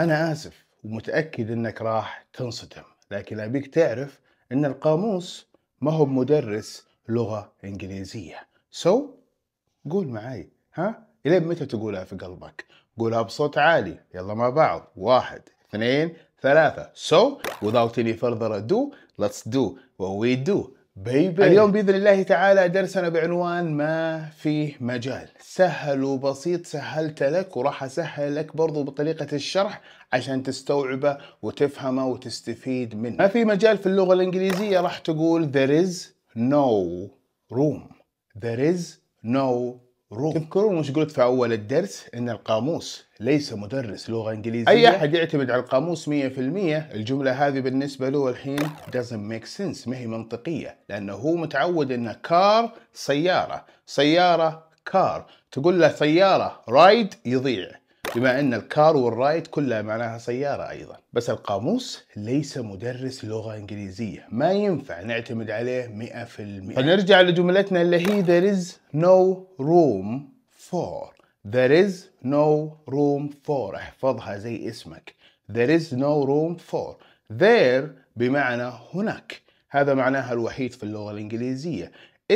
أنا آسف ومتأكد إنك راح تنصدم لكن أبيك تعرف إن القاموس ما هو مدرس لغة إنجليزية سو so, قول معي ها إلى متى تقولها في قلبك قولها بصوت عالي يلا مع بعض واحد اثنين ثلاثة so without any further ado let's do what we do بيبي اليوم باذن الله تعالى درسنا بعنوان ما فيه مجال سهل وبسيط سهلت لك وراح اسهل لك برضو بطريقه الشرح عشان تستوعبه وتفهمه وتستفيد منه ما في مجال في اللغه الانجليزيه راح تقول there is no room there is no روم تذكرون وش قلت في اول الدرس ان القاموس ليس مدرس لغه انجليزيه اي احد يعتمد على القاموس 100% الجمله هذه بالنسبه له الحين doesn't make sense ما هي منطقيه لانه هو متعود ان كار سياره سياره كار تقول له سياره رايد يضيع بما ان الكار والرايد كلها معناها سياره ايضا بس القاموس ليس مدرس لغه انجليزيه ما ينفع نعتمد عليه 100% فنرجع لجملتنا اللي هي there is no room for there is no room for احفظها زي اسمك there is no room for there بمعنى هناك هذا معناها الوحيد في اللغة الإنجليزية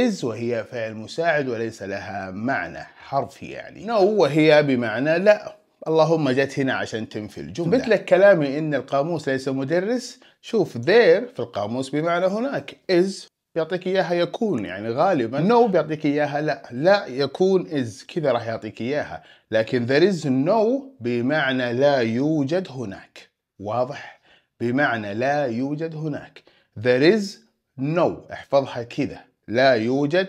is وهي فعل مساعد وليس لها معنى حرفي يعني no وهي بمعنى لا اللهم جت هنا عشان تنفي الجملة قلت نعم. لك كلامي إن القاموس ليس مدرس شوف there في القاموس بمعنى هناك is بيعطيك اياها يكون يعني غالبا نو no بيعطيك اياها لا لا يكون از كذا راح يعطيك اياها لكن there is no بمعنى لا يوجد هناك واضح بمعنى لا يوجد هناك there is no احفظها كذا لا يوجد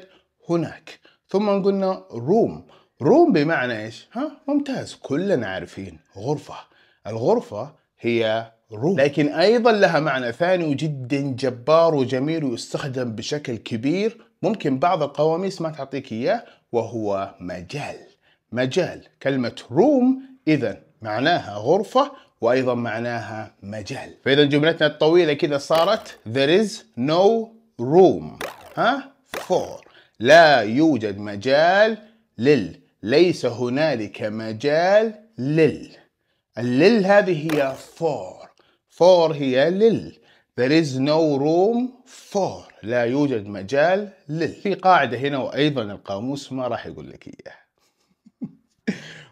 هناك ثم قلنا room روم بمعنى ايش؟ ها ممتاز كلنا عارفين غرفة الغرفة هي روم لكن ايضا لها معنى ثاني وجدا جبار وجميل ويستخدم بشكل كبير ممكن بعض القواميس ما تعطيك اياه وهو مجال مجال كلمة روم اذا معناها غرفة وايضا معناها مجال فاذا جملتنا الطويلة كذا صارت there is no room ها for لا يوجد مجال لل ليس هنالك مجال لل اللل هذه هي فور فور هي لل There is no room for لا يوجد مجال لل في قاعدة هنا وأيضا القاموس ما راح يقول لك إياها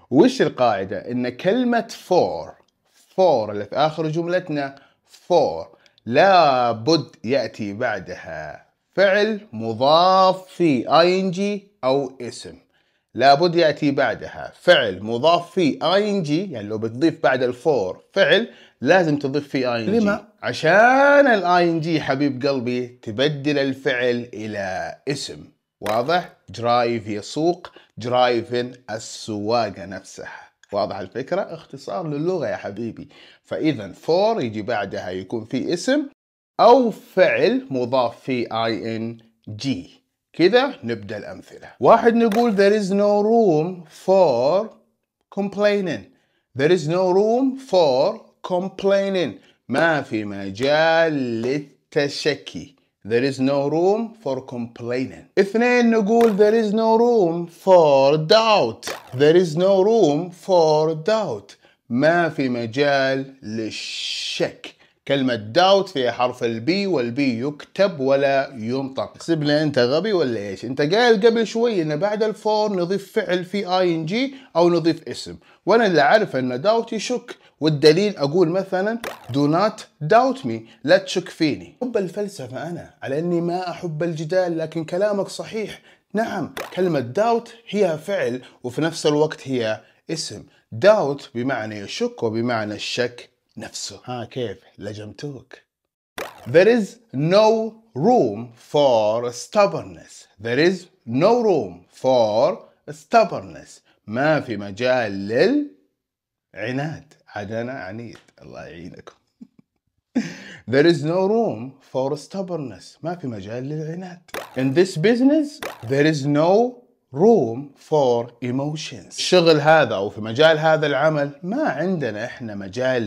وش القاعدة؟ إن كلمة for for اللي في آخر جملتنا for لابد يأتي بعدها فعل مضاف في ing أو اسم لابد يأتي بعدها فعل مضاف في اي ان جي يعني لو بتضيف بعد الفور فعل لازم تضيف في اي ان جي لما؟ عشان الاي ان جي حبيب قلبي تبدل الفعل الى اسم واضح؟ درايف يسوق درايفن السواقة نفسها واضح الفكرة؟ اختصار للغة يا حبيبي فإذا فور يجي بعدها يكون في اسم أو فعل مضاف في اي ان جي كده نبدأ الأمثلة واحد نقول there is no room for complaining there is no room for complaining ما في مجال للتشكي There is no room for complaining. اثنين نقول there is no room for doubt. There is no room for doubt. ما في مجال للشك. كلمة داوت فيها حرف البي والبي يكتب ولا ينطق لي انت غبي ولا ايش انت قايل قبل شوي ان بعد الفور نضيف فعل في اي ان جي او نضيف اسم وانا اللي عارف ان داوت يشك والدليل اقول مثلا دو نوت داوت مي لا تشك فيني حب الفلسفة انا على اني ما احب الجدال لكن كلامك صحيح نعم كلمة داوت هي فعل وفي نفس الوقت هي اسم داوت بمعنى يشك وبمعنى الشك نفسه ها كيف لجمتوك There is no room for stubbornness. There is no room for stubbornness. ما في مجال للعناد. عاد انا عنيد الله يعينكم. There is no room for stubbornness. ما في مجال للعناد. In this business, there is no روم فور ايموشنز الشغل هذا او في مجال هذا العمل ما عندنا احنا مجال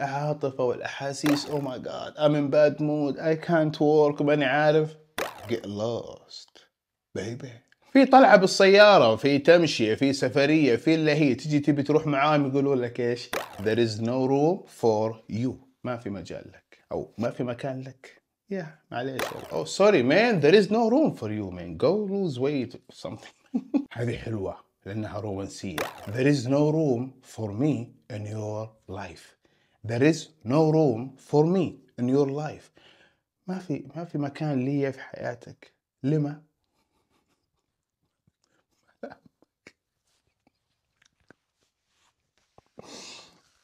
للعاطفه والاحاسيس او ماي جاد ام ان باد مود اي كانت ورك ماني عارف get lost baby في طلعه بالسياره في تمشيه في سفريه في اللي هي تجي تبي تروح معاهم يقولوا لك ايش there is no room for you ما في مجال لك او ما في مكان لك Yeah, معلش. Oh, sorry man, there is no room for you man. Go lose weight or something. هذه حلوة لأنها رومانسية. There is no room for me in your life. There is no room for me in your life. ما في ما في مكان لي في حياتك. لما؟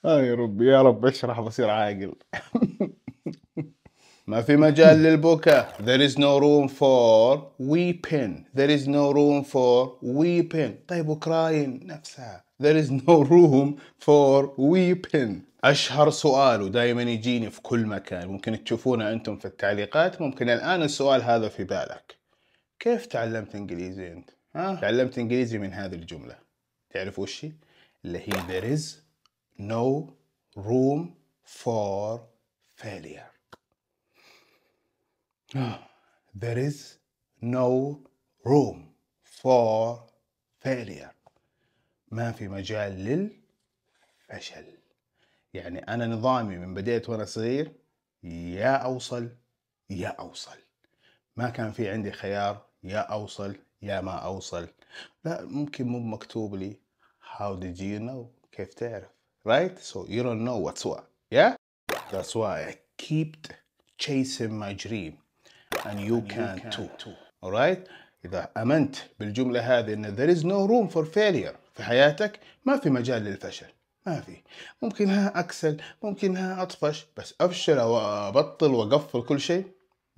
آه يا رب يا رب اشرح بصير عاقل ما في مجال للبكاء there is no room for weeping there is no room for weeping طيب وكراين نفسها there is no room for weeping اشهر سؤال ودائما يجيني في كل مكان ممكن تشوفونه انتم في التعليقات ممكن الان السؤال هذا في بالك كيف تعلمت انجليزي انت ها تعلمت انجليزي من هذه الجمله تعرف وش اللي هي there is no room for failure There is no room for failure ما في مجال للفشل يعني أنا نظامي من بديت وأنا صغير يا أوصل يا أوصل ما كان في عندي خيار يا أوصل يا ما أوصل لا ممكن مو مكتوب لي how did you know كيف تعرف right so you don't know what's what yeah that's why I kept chasing my dream and you can too alright إذا أمنت بالجملة هذه أن there is no room for failure في حياتك ما في مجال للفشل ما في ممكن ها أكسل ممكن ها أطفش بس أفشل وأبطل أبطل وأقفل كل شيء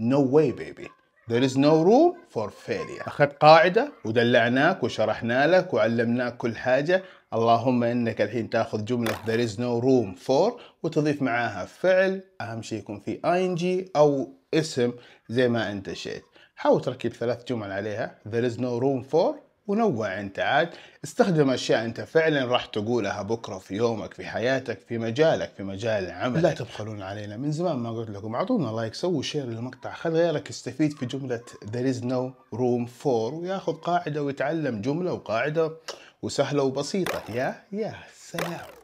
no way baby There is no room for failure. أخذت قاعدة ودلعناك وشرحنا لك وعلمناك كل حاجة اللهم إنك الحين تاخذ جملة there is no room for وتضيف معاها فعل أهم شيء يكون في ing أو اسم زي ما انت شئت حاول تركب ثلاث جمل عليها there is no room for ونوع انت عاد استخدم اشياء انت فعلا راح تقولها بكره في يومك في حياتك في مجالك في مجال العمل لا تبخلون علينا من زمان ما قلت لكم اعطونا لايك سووا شير للمقطع خل غيرك يستفيد في جمله there is no room for وياخذ قاعده ويتعلم جمله وقاعده وسهله وبسيطه يا يا سلام